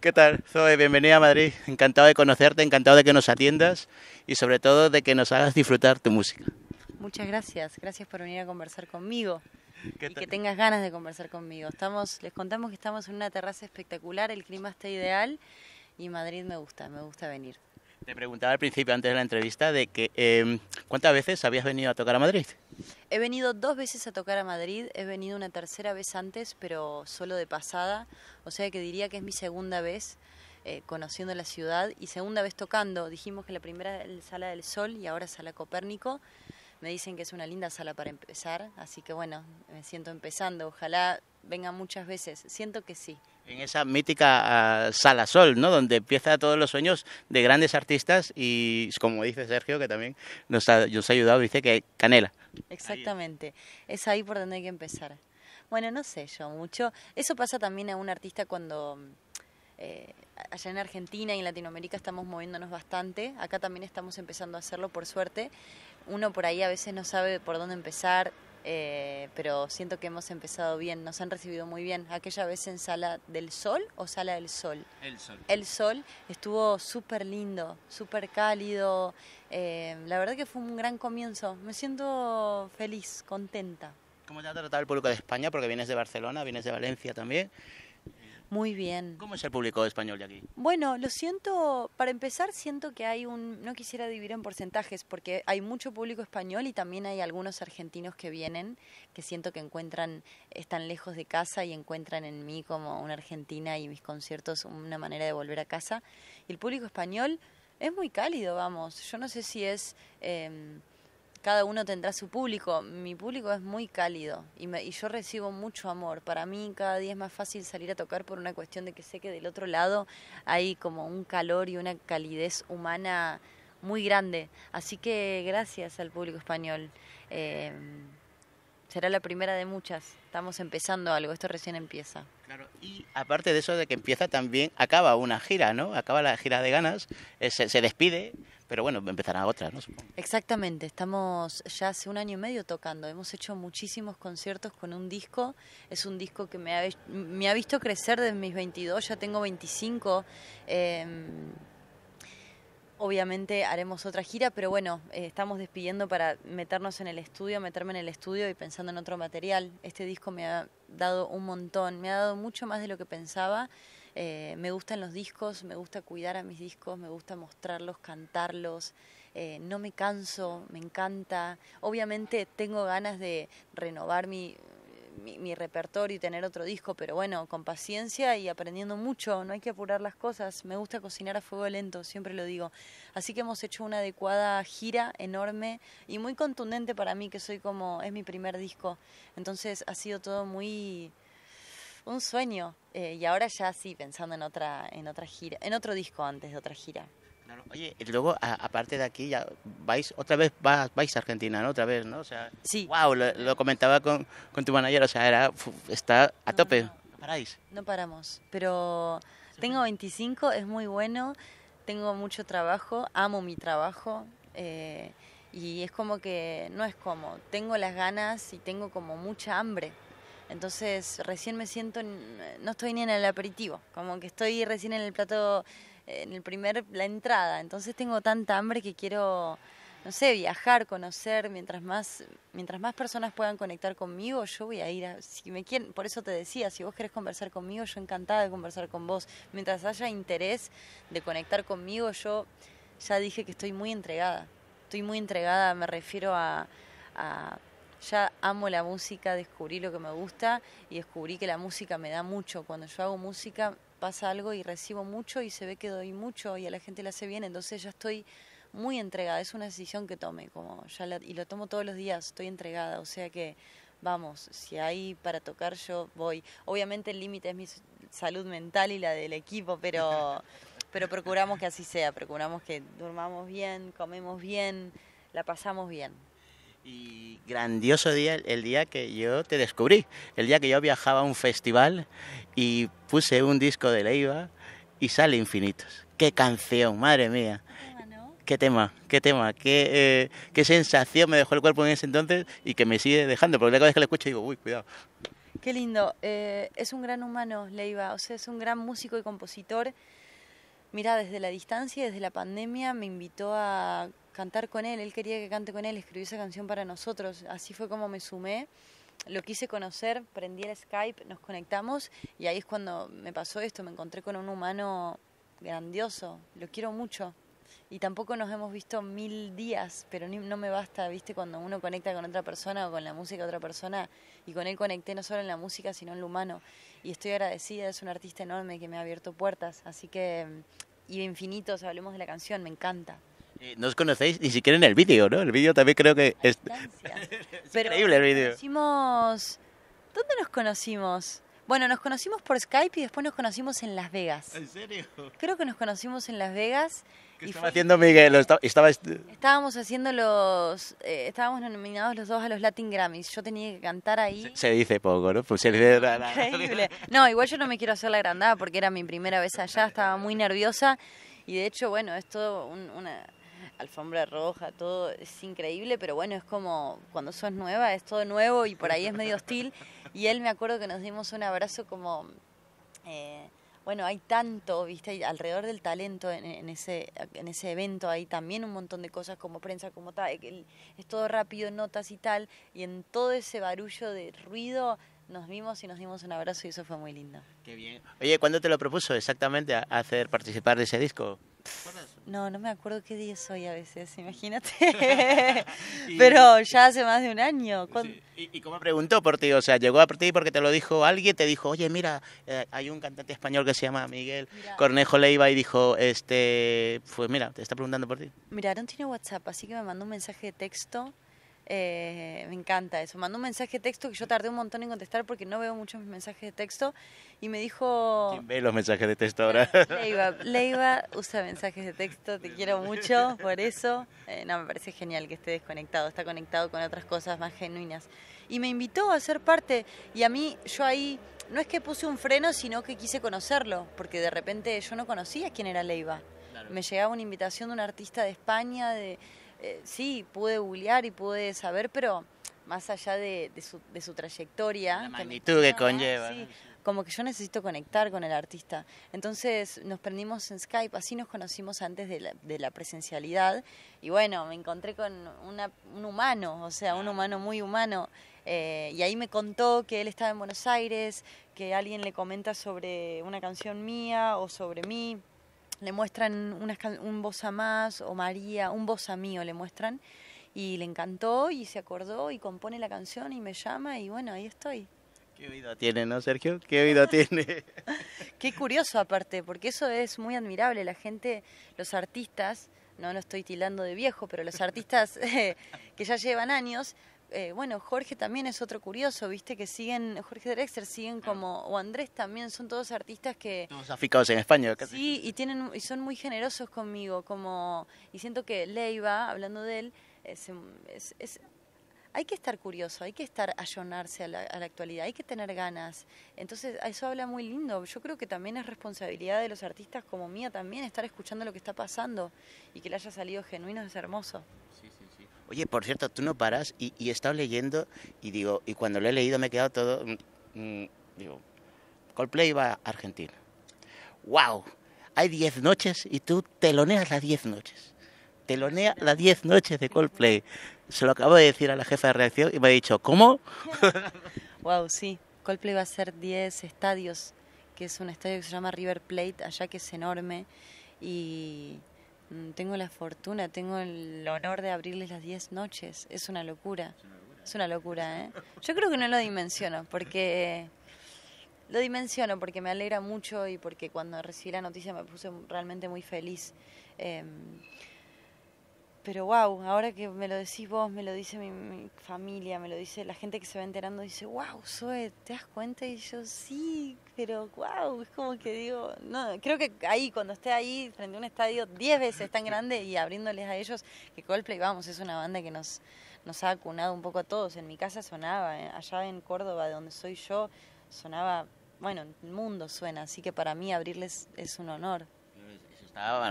¿Qué tal, Zoe? Bienvenida a Madrid. Encantado de conocerte, encantado de que nos atiendas y sobre todo de que nos hagas disfrutar tu música. Muchas gracias, gracias por venir a conversar conmigo y que tengas ganas de conversar conmigo. Estamos, les contamos que estamos en una terraza espectacular, el clima está ideal y Madrid me gusta, me gusta venir. Te preguntaba al principio, antes de la entrevista, de que em, ¿cuántas veces habías venido a tocar a Madrid? He venido dos veces a tocar a Madrid, he venido una tercera vez antes, pero solo de pasada, o sea que diría que es mi segunda vez. Eh, conociendo la ciudad y segunda vez tocando. Dijimos que la primera es Sala del Sol y ahora Sala Copérnico. Me dicen que es una linda sala para empezar, así que bueno, me siento empezando. Ojalá venga muchas veces. Siento que sí, en esa mítica ah, Sala Sol, ¿no? Donde empieza todos los sueños de grandes artistas y, como dice Sergio, que también nos ha, ayudado, dice que Canela. Exactamente, es ahí por donde hay que empezar. Bueno, no sé yo mucho. Eso pasa también a un artista cuando... Eh, allá en Argentina y en Latinoamérica estamos moviéndonos bastante. Acá también estamos empezando a hacerlo, por suerte. Uno por ahí a veces no sabe por dónde empezar. Eh, pero siento que hemos empezado bien, nos han recibido muy bien. Aquella vez en Sala del Sol o Sala del Sol. El Sol. El Sol estuvo súper lindo, súper cálido. Eh, la verdad que fue un gran comienzo. Me siento feliz, contenta. ¿Cómo te ha tratado el público de España? Porque vienes de Barcelona, vienes de Valencia también. Muy bien. ¿Cómo es el público español de aquí? Bueno, lo siento, para empezar siento que hay un, no quisiera dividir en porcentajes, porque hay mucho público español y también hay algunos argentinos que vienen, que siento que encuentran, están lejos de casa y encuentran en mí como una argentina y mis conciertos una manera de volver a casa. Y el público español es muy cálido, vamos. Yo no sé si es... Eh, cada uno tendrá su público. Mi público es muy cálido y, yo recibo mucho amor. Para mí cada día es más fácil salir a tocar por una cuestión de que sé que del otro lado hay como un calor y una calidez humana muy grande. Así que gracias al público español. Eh, será la primera de muchas. Estamos empezando algo, esto recién empieza. y aparte de eso de que empieza también, acaba una gira, ¿no? Acaba la gira de ganas, eh, se, se despide pero bueno, empezará otra, ¿no? Exactamente, estamos ya hace un año y medio tocando, hemos hecho muchísimos conciertos con un disco, es un disco que me ha, visto crecer desde mis 22, ya tengo 25. Em, obviamente haremos otra gira, pero bueno, eh, estamos despidiendo para meternos en el estudio, meterme en el estudio y pensando en otro material. Este disco me ha dado un montón, me ha dado mucho más de lo que pensaba eh, me gustan los discos, me gusta cuidar a mis discos, me gusta mostrarlos, cantarlos. Eh, no me canso, me encanta. Obviamente tengo ganas de renovar mi, mi, repertorio y tener otro disco, pero bueno, con paciencia y aprendiendo mucho, no hay que apurar las cosas. Me gusta cocinar a fuego lento, siempre lo digo. Así que hemos hecho una adecuada gira enorme y muy contundente para mí, que soy como, es mi primer disco. Entonces ha sido todo muy un sueño. Eh, y ahora ya sí, pensando en otra, en otra gira, en otro disco antes de otra gira. Oye, y luego aparte de aquí ya vais otra vez vais, a Argentina, ¿no? Otra vez, ¿no? O sí. wow, lo, comentaba con, tu manager, o sea, está a tope. No, paráis? No paramos, pero tengo 25, es muy bueno, tengo mucho trabajo, amo mi trabajo eh, y es como que no es como, tengo las ganas y tengo como mucha hambre entonces recién me siento, eh, no estoy ni en el aperitivo, como que estoy recién en el plato, eh, en el primer, la entrada. Entonces tengo tanta hambre que quiero, no sé, viajar, conocer, mientras más, mientras más personas puedan conectar conmigo, yo voy a ir si me quieren, por eso te decía, si vos querés conversar conmigo, yo encantada de conversar con vos. Mientras haya interés de conectar conmigo, yo ya dije que estoy muy entregada. Estoy muy entregada, me refiero a ya amo la música, descubrí lo que me gusta y descubrí que la música me da mucho. Cuando yo hago música pasa algo y recibo mucho y se ve que doy mucho y a la gente le hace bien, entonces ya estoy muy entregada, es una decisión que tome, como ya y lo tomo todos los días, estoy entregada, o sea que vamos, si hay para tocar yo voy. Obviamente el límite es mi salud mental y la del equipo, pero pero procuramos que así sea, procuramos que durmamos bien, comemos bien, la pasamos bien. Y grandioso día, el día que yo te descubrí, el día que yo viajaba a un festival y puse un disco de Leiva y sale Infinitos. ¡Qué canción, madre mía! qué tema, qué tema, qué, eh, qué, sensación me dejó el cuerpo en ese entonces y que me sigue dejando, porque cada vez que lo escucho digo, uy, cuidado. Qué lindo, eh, es un gran humano, Leiva, o sea, es un gran músico y compositor Mira, desde la distancia, desde la pandemia, me invitó a cantar con él. Él quería que cante con él, escribió esa canción para nosotros. Así fue como me sumé. Lo quise conocer, prendí el Skype, nos conectamos y ahí es cuando me pasó esto. Me encontré con un humano grandioso. Lo quiero mucho y tampoco nos hemos visto mil días, pero no me basta, viste, cuando uno conecta con otra persona o con la música de otra persona, y con él conecté no solo en la música, sino en lo humano, y estoy agradecida, es un artista enorme que me ha abierto puertas, así que, y infinitos, hablemos de la canción, me encanta. Eh, no os conocéis ni siquiera en el vídeo, ¿no? El vídeo también creo que es, increíble el vídeo. ¿Dónde nos conocimos? Bueno, nos conocimos por Skype y después nos conocimos en Las Vegas. ¿En serio? Creo que nos conocimos en Las Vegas. y haciendo Miguel? Estaba, Estábamos haciendo los... Eh, estábamos nominados los dos a los Latin Grammys. Yo tenía que cantar ahí. Se, dice poco, ¿no? Pues se dice... Increíble. No, igual yo no me quiero hacer la grandada porque era mi primera vez allá, estaba muy nerviosa. Y de hecho, bueno, es todo una alfombra roja, todo es increíble, pero bueno, es como cuando sos nueva, es todo nuevo y por ahí es medio hostil. Y él me acuerdo que nos dimos un abrazo como, eh, bueno, hay tanto, viste, alrededor del talento en, ese, en ese evento hay también un montón de cosas como prensa, como tal, es todo rápido, notas y tal, y en todo ese barullo de ruido nos vimos y nos dimos un abrazo y eso fue muy lindo. Qué bien. Oye, ¿cuándo te lo propuso exactamente hacer participar de ese disco? ¿cuándo no, no me acuerdo qué día soy a veces, imagínate. Pero ya hace más de un año. ¿Y, cómo preguntó por ti? O sea, llegó a por ti porque te lo dijo alguien, te dijo, oye, mira, eh, hay un cantante español que se llama Miguel Cornejo Leiva y dijo, este, pues mira, te está preguntando por ti. Mira, no tiene WhatsApp, así que me mandó un mensaje de texto eh, me encanta eso. Mandó un mensaje de texto que yo tardé un montón en contestar porque no veo muchos mensajes de texto y me dijo... ¿Quién ve los mensajes de texto ahora? Leiva, Leiva usa mensajes de texto, te quiero mucho por eso. Eh, no, me parece genial que esté desconectado, está conectado con otras cosas más genuinas. Y me invitó a ser parte y a mí yo ahí no es que puse un freno, sino que quise conocerlo, porque de repente yo no conocía quién era Leiva. Me llegaba una invitación de un artista de España, de eh, sí, pude googlear y pude saber, pero más allá de, su, trayectoria. La magnitud que, conlleva. como que yo necesito conectar con el artista. Entonces nos prendimos en Skype, así nos conocimos antes de la, presencialidad. Y bueno, me encontré con un humano, o sea, un ah. humano muy humano. Eh, y ahí me contó que él estaba en Buenos Aires, que alguien le comenta sobre una canción mía o sobre mí le muestran un un a más o María, un voz a mío le muestran y le encantó y se acordó y compone la canción y me llama y bueno, ahí estoy. Qué vida tiene, ¿no, Sergio? Qué vida tiene. Qué curioso aparte, porque eso es muy admirable. La gente, los artistas, no no estoy tildando de viejo, pero los artistas eh, que ya llevan años, eh, bueno, Jorge también es otro curioso, viste que siguen, Jorge Drexler siguen ah. como, o Andrés también, son todos artistas que... Todos en España, Sí, y, tienen, y son muy generosos conmigo, como, y siento que Leiva, hablando de él, es, hay que estar curioso, hay que estar Ayonarse a la, actualidad, hay que tener ganas. Entonces, eso habla muy lindo. Yo creo que también es responsabilidad de los artistas como mía también estar escuchando lo que está pasando y que le haya salido genuino es hermoso. sí. Oye, por cierto, tú no paras y, he estado leyendo y digo, y cuando lo he leído me he quedado todo, mm, mm, digo, Coldplay va a Argentina. ¡Wow! Hay 10 noches y tú teloneas las 10 noches. Telonea las 10 noches de Coldplay. Se lo acabo de decir a la jefa de reacción y me ha dicho, ¿cómo? wow, sí. Coldplay va a ser 10 estadios, que es un estadio que se llama River Plate, allá que es enorme. Y Mm, tengo la fortuna, tengo el honor de abrirles las 10 noches. Es una locura. Es una locura, ¿eh? Yo creo que no lo dimensiono, porque lo dimensiono, porque me alegra mucho y porque cuando recibí la noticia me puse realmente muy feliz. Em, pero wow, ahora que me lo decís vos, me lo dice mi, familia, me lo dice la gente que se va enterando, dice, wow, Zoe, ¿te das cuenta? Y yo, sí, pero wow, es como que digo, no, creo que ahí, cuando esté ahí frente a un estadio 10 veces tan grande y abriéndoles a ellos, que Coldplay, vamos, es una banda que nos, nos ha acunado un poco a todos. En mi casa sonaba, eh, allá en Córdoba, de donde soy yo, sonaba, bueno, el mundo suena, así que para mí abrirles es un honor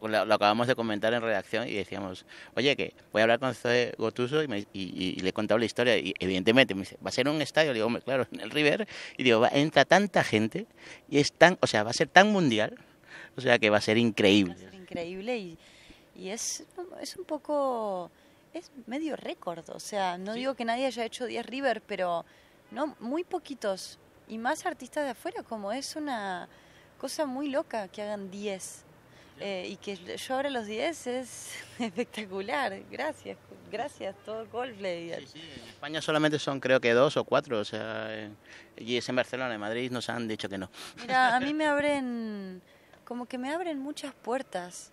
lo, acabamos de comentar en redacción y decíamos, oye, que voy a hablar con José Gotuso y, le he contado la historia. Y evidentemente me dice, va a ser un estadio, le digo, hombre, claro, en el River. Y digo, entra tanta gente y es tan, o sea, va a ser tan mundial, o sea, que va a ser increíble. increíble y, es, un poco, es medio récord, o sea, no digo que nadie haya hecho 10 River, pero no muy poquitos y más artistas de afuera, como es una cosa muy loca que hagan 10. Eh, y que yo abra los 10 es espectacular. Gracias, gracias, todo golf Sí, sí, en España solamente son creo que dos o cuatro, o sea, eh, y es en Barcelona, en Madrid nos han dicho que no. Mira, a mí me abren, como que me abren muchas puertas.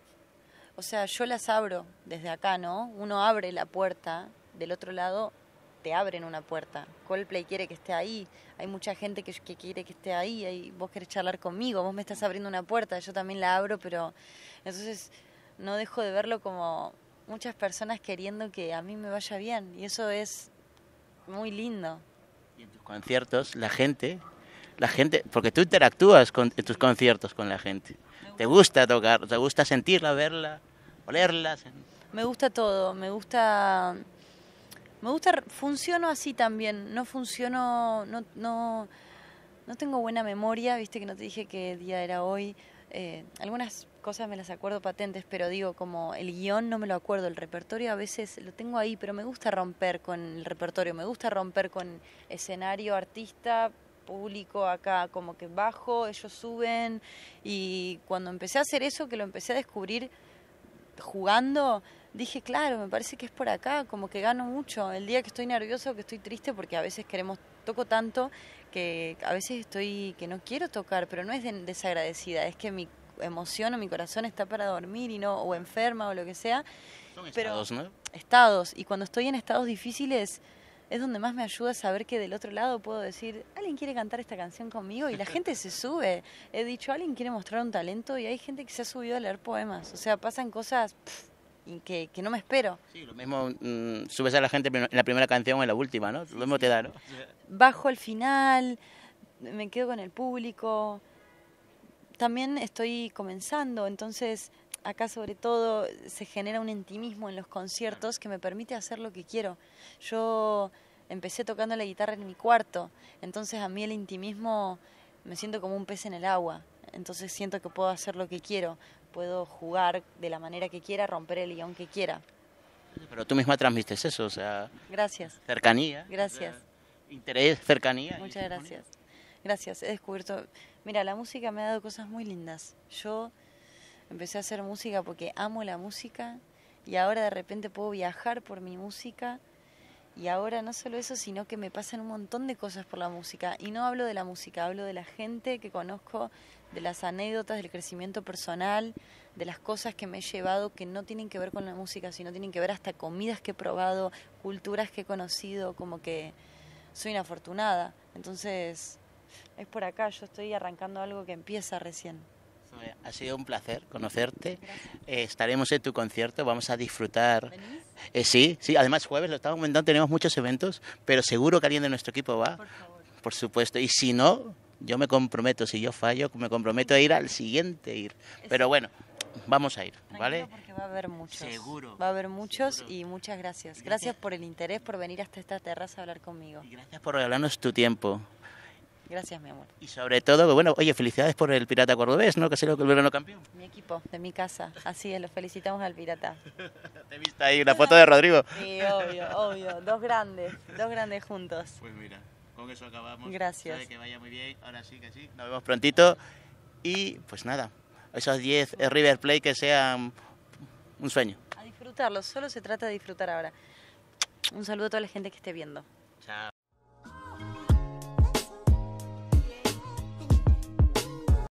O sea, yo las abro desde acá, ¿no? Uno abre la puerta, del otro lado te abren una puerta. Coldplay quiere que esté ahí, hay mucha gente que, quiere que esté ahí, Y vos querés charlar conmigo, vos me estás abriendo una puerta, yo también la abro, pero entonces no dejo de verlo como muchas personas queriendo que a mí me vaya bien y eso es muy lindo. Y en tus conciertos la gente, la gente, porque tú interactúas con, en tus conciertos con la gente. Te gusta tocar, te gusta sentirla, verla, olerla. Me gusta todo, me gusta me gusta, funciono así también, no funciono, no, no, tengo buena memoria, viste que no te dije qué día era hoy. Eh, algunas cosas me las acuerdo patentes, pero digo, como el guión no me lo acuerdo, el repertorio a veces lo tengo ahí, pero me gusta romper con el repertorio, me gusta romper con escenario, artista, público acá, como que bajo, ellos suben. Y cuando empecé a hacer eso, que lo empecé a descubrir jugando, dije, claro, me parece que es por acá, como que gano mucho. El día que estoy nervioso, que estoy triste, porque a veces queremos, toco tanto que a veces estoy, que no quiero tocar, pero no es desagradecida, es que mi emoción o mi corazón está para dormir y no, o enferma o lo que sea. Son estados, ¿no? Estados, y cuando estoy en estados difíciles es donde más me ayuda saber que del otro lado puedo decir, alguien quiere cantar esta canción conmigo y la gente se sube. He dicho, alguien quiere mostrar un talento y hay gente que se ha subido a leer poemas. O sea, pasan cosas que, que no me espero. Sí, lo mismo mm, subes a la gente en la primera canción o en la última, ¿no? Lo mismo te da, ¿no? Bajo al final, me quedo con el público. También estoy comenzando, entonces acá sobre todo se genera un intimismo en los conciertos que me permite hacer lo que quiero. Yo empecé tocando la guitarra en mi cuarto, entonces a mí el intimismo me siento como un pez en el agua entonces siento que puedo hacer lo que quiero, puedo jugar de la manera que quiera, romper el guión que quiera. Pero tú misma transmites eso, o sea... Gracias. Cercanía. Gracias. interés, cercanía. Muchas gracias. Gracias, he descubierto... Mira, la música me ha dado cosas muy lindas. Yo empecé a hacer música porque amo la música y ahora de repente puedo viajar por mi música y ahora no solo eso, sino que me pasan un montón de cosas por la música. Y no hablo de la música, hablo de la gente que conozco, de las anécdotas, del crecimiento personal, de las cosas que me he llevado que no tienen que ver con la música, sino tienen que ver hasta comidas que he probado, culturas que he conocido, como que soy una afortunada. Entonces, es por acá, yo estoy arrancando algo que empieza recién. Ha sido un placer conocerte. Eh, estaremos en tu concierto, vamos a disfrutar. Eh, sí, sí, además jueves lo estamos comentando, tenemos muchos eventos, pero seguro que alguien de nuestro equipo va. Por, supuesto, y si no, yo me comprometo, si yo fallo, me comprometo a ir al siguiente ir. Pero bueno, vamos a ir, ¿vale? Porque va a haber muchos. Seguro. Va a haber muchos y muchas gracias. gracias. por el interés, por venir hasta esta terraza a hablar conmigo. Y gracias por regalarnos tu tiempo. Gracias, mi amor. Y sobre todo, bueno, oye, felicidades por el Pirata Cordobés, ¿no? Que sido el verano campeón. Mi equipo, de mi casa. Así es, lo felicitamos al Pirata. Te viste ahí una foto de Rodrigo. Sí, obvio, obvio. Dos grandes, dos grandes juntos. Pues mira, con eso acabamos. Gracias. que vaya muy bien. Ahora sí, que sí. Nos vemos prontito. Y pues nada, esos 10 eh, River Play que sean un sueño. A disfrutarlo solo se trata de disfrutar ahora. Un saludo a toda la gente que esté viendo. Chao.